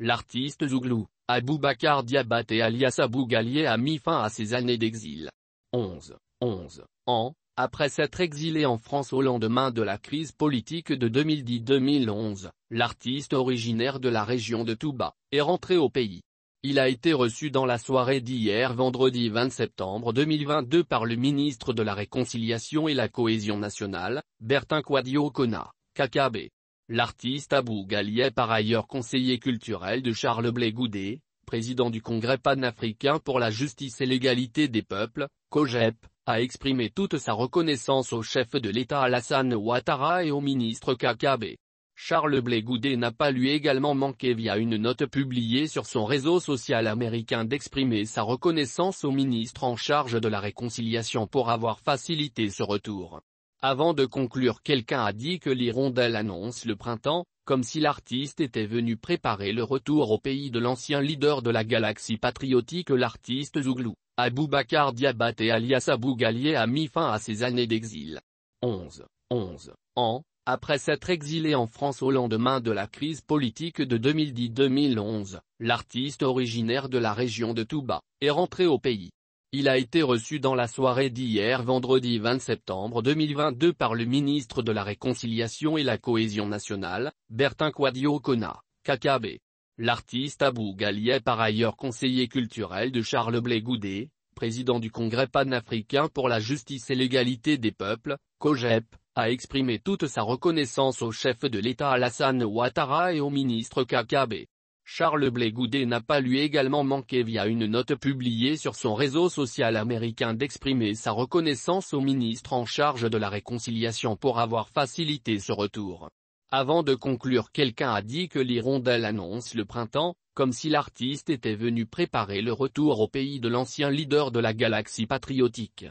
L'artiste Zouglou, Aboubacar Diabaté alias Abou Galier a mis fin à ses années d'exil. 11, 11 ans, après s'être exilé en France au lendemain de la crise politique de 2010-2011, l'artiste originaire de la région de Touba, est rentré au pays. Il a été reçu dans la soirée d'hier vendredi 20 septembre 2022 par le ministre de la Réconciliation et la Cohésion nationale, Bertin Quadio Kona, KKB. L'artiste Abou Ghali est par ailleurs conseiller culturel de Charles Blé président du Congrès panafricain pour la justice et l'égalité des peuples, COGEP, a exprimé toute sa reconnaissance au chef de l'État Alassane Ouattara et au ministre Kakabe. Charles Blé n'a pas lui également manqué via une note publiée sur son réseau social américain d'exprimer sa reconnaissance au ministre en charge de la réconciliation pour avoir facilité ce retour. Avant de conclure quelqu'un a dit que l'hirondelle annonce le printemps, comme si l'artiste était venu préparer le retour au pays de l'ancien leader de la galaxie patriotique l'artiste Zouglou, Aboubacar Diabaté alias Abou Galier a mis fin à ses années d'exil. 11. 11 ans, après s'être exilé en France au lendemain de la crise politique de 2010-2011, l'artiste originaire de la région de Touba, est rentré au pays. Il a été reçu dans la soirée d'hier vendredi 20 septembre 2022 par le ministre de la Réconciliation et la Cohésion nationale, Bertin Quadio Kona, KKB. L'artiste Abou Gali est par ailleurs conseiller culturel de Charles Blé président du Congrès panafricain pour la justice et l'égalité des peuples, COGEP, a exprimé toute sa reconnaissance au chef de l'État Alassane Ouattara et au ministre KKB. Charles Blégoudet n'a pas lui également manqué via une note publiée sur son réseau social américain d'exprimer sa reconnaissance au ministre en charge de la réconciliation pour avoir facilité ce retour. Avant de conclure quelqu'un a dit que l'hirondelle annonce le printemps, comme si l'artiste était venu préparer le retour au pays de l'ancien leader de la galaxie patriotique.